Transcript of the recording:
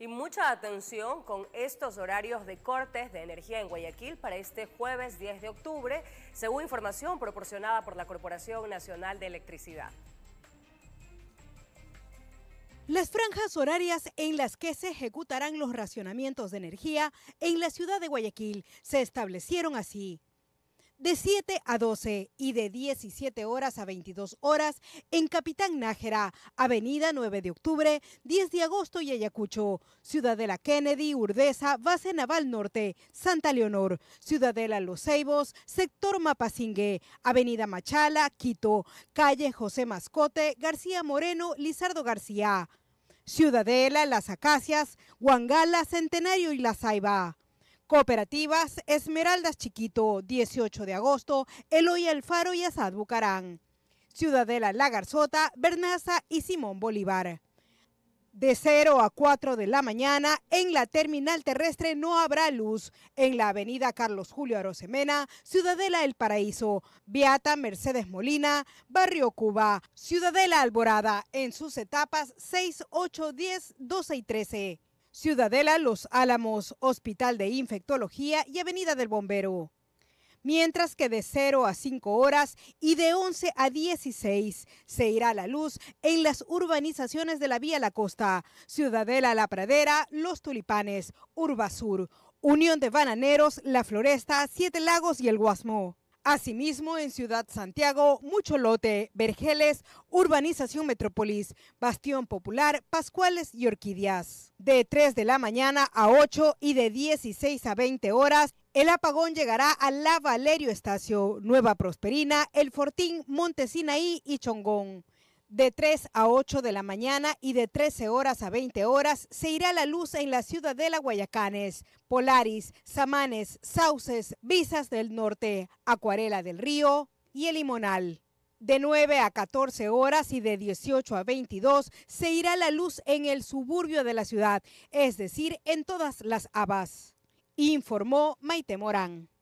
Y mucha atención con estos horarios de cortes de energía en Guayaquil para este jueves 10 de octubre, según información proporcionada por la Corporación Nacional de Electricidad. Las franjas horarias en las que se ejecutarán los racionamientos de energía en la ciudad de Guayaquil se establecieron así de 7 a 12 y de 17 horas a 22 horas en Capitán Nájera, Avenida 9 de Octubre, 10 de Agosto y Ayacucho, Ciudadela Kennedy, Urdesa, Base Naval Norte, Santa Leonor, Ciudadela Los Ceibos, Sector Mapasingue, Avenida Machala, Quito, Calle José Mascote, García Moreno, Lizardo García, Ciudadela, Las Acacias, Huangala, Centenario y La Saiba. Cooperativas Esmeraldas Chiquito, 18 de agosto, Eloy Alfaro y Asad Bucarán. Ciudadela La Garzota, Bernaza y Simón Bolívar. De 0 a 4 de la mañana, en la terminal terrestre no habrá luz. En la avenida Carlos Julio Arosemena, Ciudadela El Paraíso, Beata Mercedes Molina, Barrio Cuba, Ciudadela Alborada, en sus etapas 6, 8, 10, 12 y 13. Ciudadela, Los Álamos, Hospital de Infectología y Avenida del Bombero. Mientras que de 0 a 5 horas y de 11 a 16 se irá la luz en las urbanizaciones de la Vía La Costa, Ciudadela La Pradera, Los Tulipanes, Urbasur, Unión de Bananeros, La Floresta, Siete Lagos y El Guasmo. Asimismo, en Ciudad Santiago, Mucholote, Vergeles, Urbanización Metrópolis, Bastión Popular, Pascuales y Orquídeas. De 3 de la mañana a 8 y de 16 a 20 horas, el apagón llegará a La Valerio Estacio, Nueva Prosperina, El Fortín, Montesinaí y Chongón de 3 a 8 de la mañana y de 13 horas a 20 horas se irá la luz en la ciudad de La Guayacanes, Polaris, Samanes, Sauces, Visas del Norte, Acuarela del Río y El Limonal. De 9 a 14 horas y de 18 a 22 se irá la luz en el suburbio de la ciudad, es decir, en todas las habas, informó Maite Morán.